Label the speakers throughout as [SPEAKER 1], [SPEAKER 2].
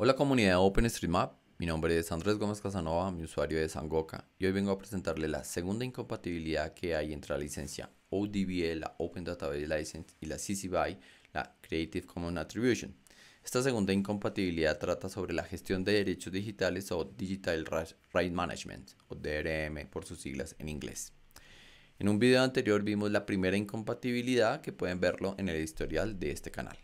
[SPEAKER 1] Hola comunidad de OpenStreetMap, mi nombre es Andrés Gómez Casanova, mi usuario es Sangoka y hoy vengo a presentarle la segunda incompatibilidad que hay entre la licencia ODbL e, la Open Database License y la CC BY, la Creative Commons Attribution. Esta segunda incompatibilidad trata sobre la gestión de derechos digitales o Digital Right Management o DRM por sus siglas en inglés. En un video anterior vimos la primera incompatibilidad que pueden verlo en el historial de este canal.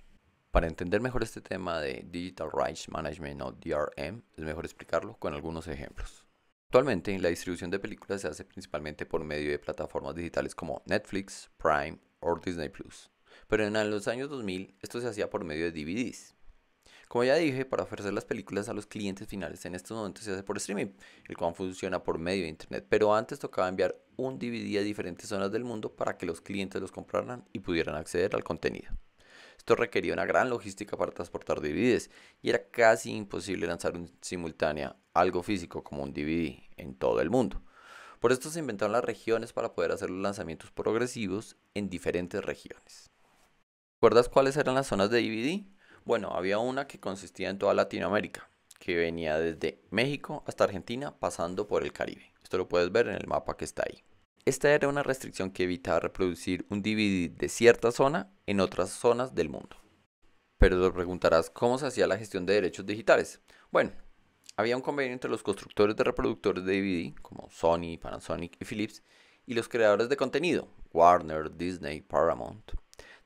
[SPEAKER 1] Para entender mejor este tema de Digital Rights Management o DRM, es mejor explicarlo con algunos ejemplos. Actualmente, la distribución de películas se hace principalmente por medio de plataformas digitales como Netflix, Prime o Disney Plus, pero en los años 2000 esto se hacía por medio de DVDs. Como ya dije, para ofrecer las películas a los clientes finales en estos momentos se hace por streaming, el cual funciona por medio de internet, pero antes tocaba enviar un DVD a diferentes zonas del mundo para que los clientes los compraran y pudieran acceder al contenido. Esto requería una gran logística para transportar DVDs y era casi imposible lanzar en simultánea algo físico como un DVD en todo el mundo. Por esto se inventaron las regiones para poder hacer los lanzamientos progresivos en diferentes regiones. ¿Recuerdas cuáles eran las zonas de DVD? Bueno, había una que consistía en toda Latinoamérica, que venía desde México hasta Argentina pasando por el Caribe. Esto lo puedes ver en el mapa que está ahí. Esta era una restricción que evitaba reproducir un DVD de cierta zona en otras zonas del mundo. Pero te preguntarás cómo se hacía la gestión de derechos digitales. Bueno, había un convenio entre los constructores de reproductores de DVD, como Sony, Panasonic y Philips, y los creadores de contenido, Warner, Disney, Paramount.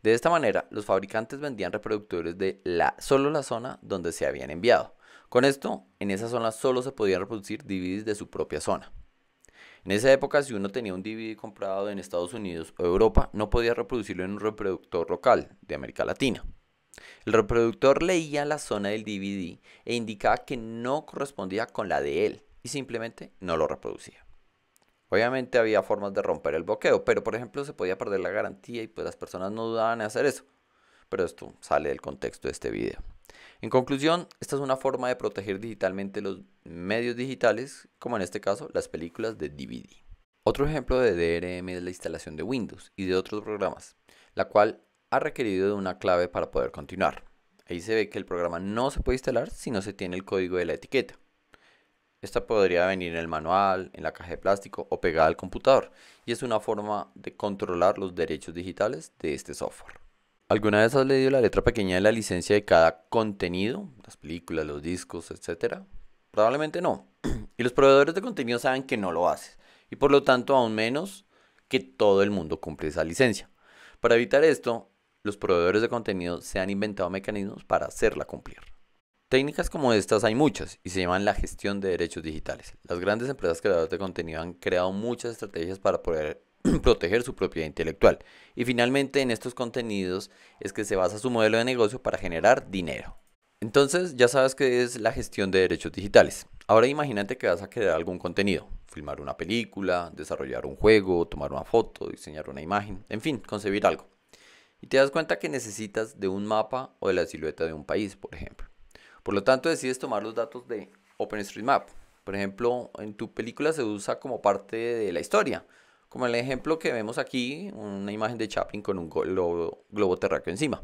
[SPEAKER 1] De esta manera, los fabricantes vendían reproductores de la, solo la zona donde se habían enviado. Con esto, en esa zona solo se podían reproducir DVDs de su propia zona. En esa época, si uno tenía un DVD comprado en Estados Unidos o Europa, no podía reproducirlo en un reproductor local de América Latina. El reproductor leía la zona del DVD e indicaba que no correspondía con la de él y simplemente no lo reproducía. Obviamente había formas de romper el bloqueo, pero por ejemplo se podía perder la garantía y pues las personas no dudaban en hacer eso. Pero esto sale del contexto de este video. En conclusión, esta es una forma de proteger digitalmente los medios digitales, como en este caso las películas de DVD. Otro ejemplo de DRM es la instalación de Windows y de otros programas, la cual ha requerido de una clave para poder continuar. Ahí se ve que el programa no se puede instalar si no se tiene el código de la etiqueta. Esta podría venir en el manual, en la caja de plástico o pegada al computador y es una forma de controlar los derechos digitales de este software. ¿Alguna vez has leído la letra pequeña de la licencia de cada contenido? Las películas, los discos, etcétera. Probablemente no. Y los proveedores de contenido saben que no lo haces. Y por lo tanto, aún menos que todo el mundo cumple esa licencia. Para evitar esto, los proveedores de contenido se han inventado mecanismos para hacerla cumplir. Técnicas como estas hay muchas y se llaman la gestión de derechos digitales. Las grandes empresas creadoras de contenido han creado muchas estrategias para poder proteger su propiedad intelectual. Y finalmente en estos contenidos es que se basa su modelo de negocio para generar dinero. Entonces ya sabes que es la gestión de derechos digitales. Ahora imagínate que vas a crear algún contenido, filmar una película, desarrollar un juego, tomar una foto, diseñar una imagen, en fin, concebir algo. Y te das cuenta que necesitas de un mapa o de la silueta de un país, por ejemplo. Por lo tanto, decides tomar los datos de OpenStreetMap. Por ejemplo, en tu película se usa como parte de la historia como el ejemplo que vemos aquí, una imagen de Chaplin con un globo, terráqueo encima.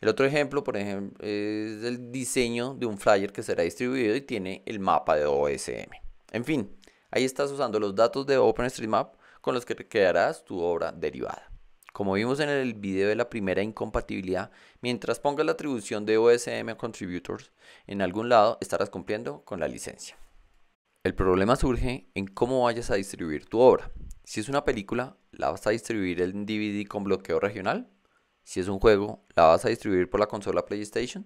[SPEAKER 1] El otro ejemplo, por ejemplo, es el diseño de un flyer que será distribuido y tiene el mapa de OSM. En fin, ahí estás usando los datos de OpenStreetMap con los que crearás tu obra derivada. Como vimos en el video de la primera incompatibilidad, mientras pongas la atribución de OSM a Contributors en algún lado, estarás cumpliendo con la licencia. El problema surge en cómo vayas a distribuir tu obra. Si es una película, la vas a distribuir en DVD con bloqueo regional. Si es un juego, la vas a distribuir por la consola PlayStation.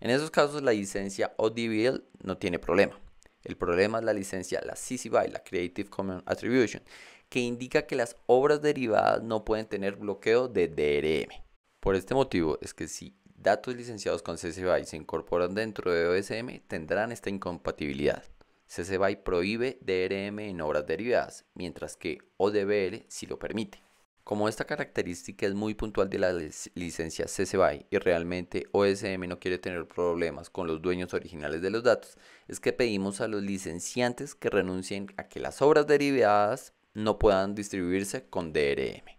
[SPEAKER 1] En esos casos la licencia ODBL no tiene problema. El problema es la licencia, la CC BY, la Creative Commons Attribution, que indica que las obras derivadas no pueden tener bloqueo de DRM. Por este motivo es que si datos licenciados con CC BY se incorporan dentro de OSM, tendrán esta incompatibilidad. BY prohíbe DRM en obras derivadas, mientras que ODBL sí lo permite. Como esta característica es muy puntual de la licencia CC BY y realmente OSM no quiere tener problemas con los dueños originales de los datos, es que pedimos a los licenciantes que renuncien a que las obras derivadas no puedan distribuirse con DRM.